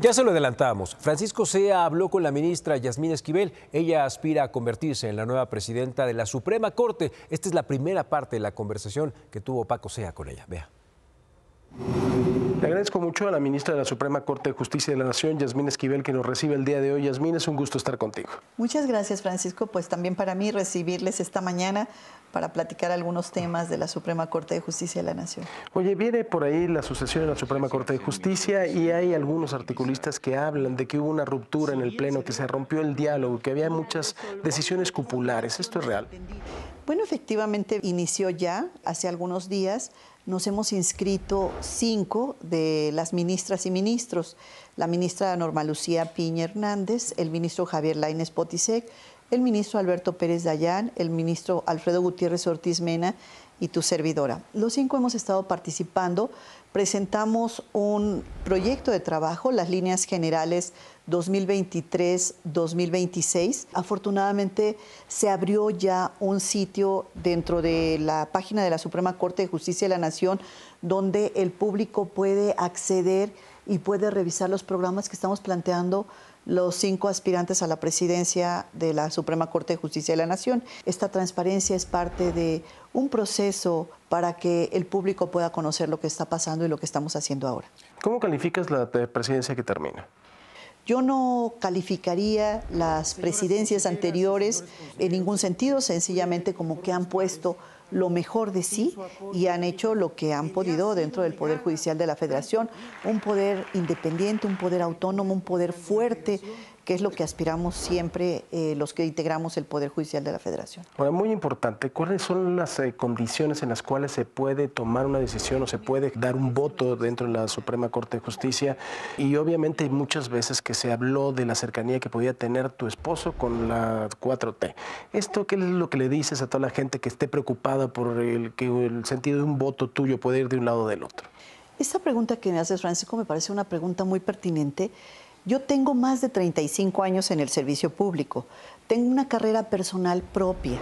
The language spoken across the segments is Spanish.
Ya se lo adelantamos. Francisco Sea habló con la ministra Yasmín Esquivel. Ella aspira a convertirse en la nueva presidenta de la Suprema Corte. Esta es la primera parte de la conversación que tuvo Paco Sea con ella. Vea. Le agradezco mucho a la ministra de la Suprema Corte de Justicia de la Nación, Yasmín Esquivel, que nos recibe el día de hoy. Yasmín, es un gusto estar contigo. Muchas gracias, Francisco. Pues también para mí recibirles esta mañana para platicar algunos temas de la Suprema Corte de Justicia de la Nación. Oye, viene por ahí la sucesión de la Suprema Corte de Justicia y hay algunos articulistas que hablan de que hubo una ruptura en el Pleno, que se rompió el diálogo, que había muchas decisiones cupulares. ¿Esto es real? Bueno, efectivamente inició ya hace algunos días nos hemos inscrito cinco de las ministras y ministros, la ministra Norma Lucía Piña Hernández, el ministro Javier Laines Potisek, el ministro Alberto Pérez Dayán, el ministro Alfredo Gutiérrez Ortiz Mena y tu servidora. Los cinco hemos estado participando. Presentamos un proyecto de trabajo, las líneas generales 2023-2026. Afortunadamente se abrió ya un sitio dentro de la página de la Suprema Corte de Justicia de la Nación donde el público puede acceder y puede revisar los programas que estamos planteando los cinco aspirantes a la presidencia de la Suprema Corte de Justicia de la Nación. Esta transparencia es parte de un proceso para que el público pueda conocer lo que está pasando y lo que estamos haciendo ahora. ¿Cómo calificas la presidencia que termina? Yo no calificaría las presidencias anteriores en ningún sentido, sencillamente como que han puesto lo mejor de sí y han hecho lo que han podido dentro del Poder Judicial de la Federación, un poder independiente, un poder autónomo, un poder fuerte que es lo que aspiramos siempre eh, los que integramos el Poder Judicial de la Federación. Ahora, muy importante, ¿cuáles son las eh, condiciones en las cuales se puede tomar una decisión o se puede dar un voto dentro de la Suprema Corte de Justicia? Y obviamente hay muchas veces que se habló de la cercanía que podía tener tu esposo con la 4T. ¿Esto qué es lo que le dices a toda la gente que esté preocupada por el, que el sentido de un voto tuyo puede ir de un lado o del otro? Esta pregunta que me haces, Francisco, me parece una pregunta muy pertinente yo tengo más de 35 años en el servicio público, tengo una carrera personal propia.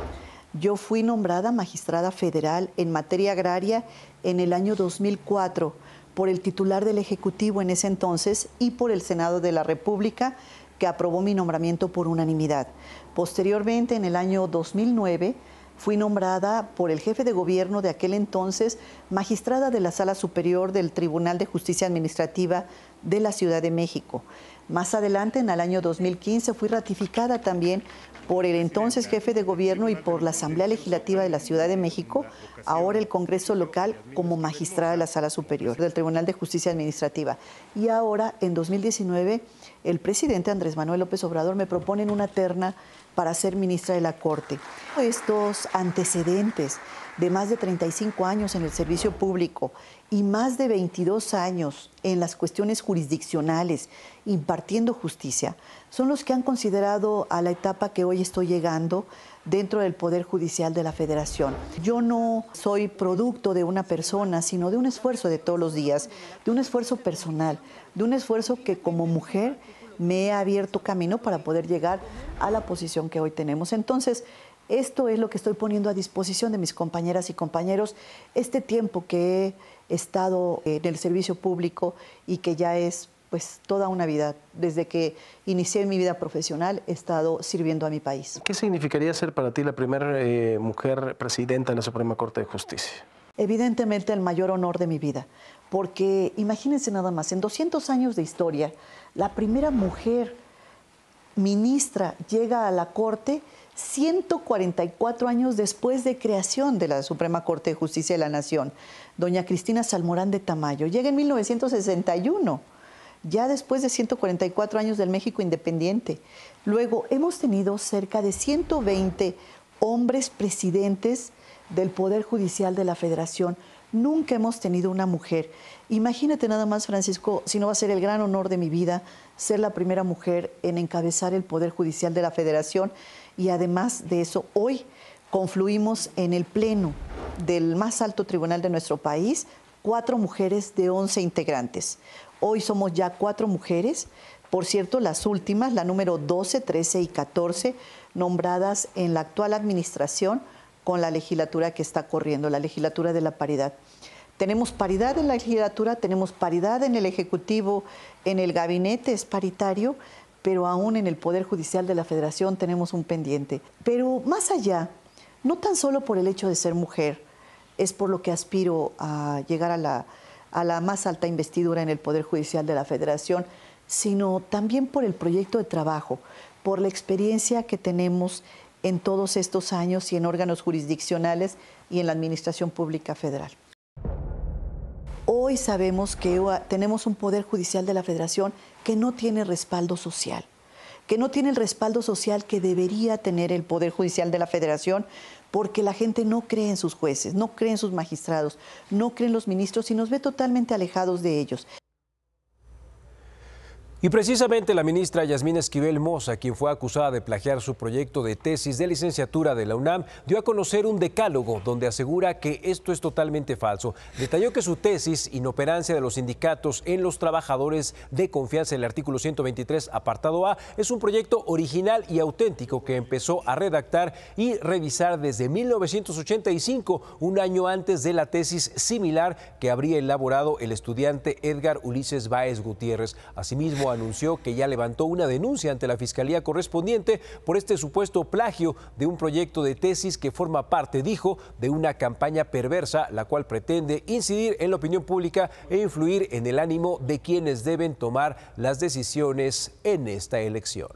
Yo fui nombrada magistrada federal en materia agraria en el año 2004 por el titular del Ejecutivo en ese entonces y por el Senado de la República, que aprobó mi nombramiento por unanimidad. Posteriormente, en el año 2009, fui nombrada por el jefe de gobierno de aquel entonces magistrada de la Sala Superior del Tribunal de Justicia Administrativa de la Ciudad de México. Más adelante, en el año 2015, fui ratificada también por el entonces jefe de gobierno y por la Asamblea Legislativa de la Ciudad de México, ahora el Congreso local, como magistrada de la Sala Superior del Tribunal de Justicia Administrativa. Y ahora, en 2019, el presidente Andrés Manuel López Obrador me proponen una terna para ser ministra de la Corte. Estos antecedentes de más de 35 años en el servicio público y más de 22 años en las cuestiones jurisdiccionales impartiendo justicia son los que han considerado a la etapa que hoy estoy llegando dentro del Poder Judicial de la Federación. Yo no soy producto de una persona, sino de un esfuerzo de todos los días, de un esfuerzo personal, de un esfuerzo que como mujer me ha abierto camino para poder llegar a la posición que hoy tenemos. Entonces, esto es lo que estoy poniendo a disposición de mis compañeras y compañeros, este tiempo que he estado en el servicio público y que ya es pues toda una vida. Desde que inicié mi vida profesional he estado sirviendo a mi país. ¿Qué significaría ser para ti la primera eh, mujer presidenta de la Suprema Corte de Justicia? Evidentemente el mayor honor de mi vida, porque imagínense nada más, en 200 años de historia, la primera mujer ministra llega a la Corte 144 años después de creación de la Suprema Corte de Justicia de la Nación. Doña Cristina Salmorán de Tamayo llega en 1961 ya después de 144 años del México independiente. Luego, hemos tenido cerca de 120 hombres presidentes del Poder Judicial de la Federación. Nunca hemos tenido una mujer. Imagínate nada más, Francisco, si no va a ser el gran honor de mi vida ser la primera mujer en encabezar el Poder Judicial de la Federación. Y además de eso, hoy confluimos en el Pleno del más alto tribunal de nuestro país cuatro mujeres de 11 integrantes. Hoy somos ya cuatro mujeres, por cierto, las últimas, la número 12, 13 y 14, nombradas en la actual administración con la legislatura que está corriendo, la legislatura de la paridad. Tenemos paridad en la legislatura, tenemos paridad en el Ejecutivo, en el gabinete es paritario, pero aún en el Poder Judicial de la Federación tenemos un pendiente. Pero más allá, no tan solo por el hecho de ser mujer, es por lo que aspiro a llegar a la a la más alta investidura en el Poder Judicial de la Federación, sino también por el proyecto de trabajo, por la experiencia que tenemos en todos estos años y en órganos jurisdiccionales y en la Administración Pública Federal. Hoy sabemos que tenemos un Poder Judicial de la Federación que no tiene respaldo social que no tiene el respaldo social que debería tener el Poder Judicial de la Federación, porque la gente no cree en sus jueces, no cree en sus magistrados, no cree en los ministros y nos ve totalmente alejados de ellos. Y precisamente la ministra Yasmina Esquivel Moza, quien fue acusada de plagiar su proyecto de tesis de licenciatura de la UNAM, dio a conocer un decálogo donde asegura que esto es totalmente falso. Detalló que su tesis, Inoperancia de los sindicatos en los trabajadores de confianza, el artículo 123, apartado A, es un proyecto original y auténtico que empezó a redactar y revisar desde 1985, un año antes de la tesis similar que habría elaborado el estudiante Edgar Ulises Báez Gutiérrez. Asimismo, anunció que ya levantó una denuncia ante la Fiscalía correspondiente por este supuesto plagio de un proyecto de tesis que forma parte, dijo, de una campaña perversa, la cual pretende incidir en la opinión pública e influir en el ánimo de quienes deben tomar las decisiones en esta elección.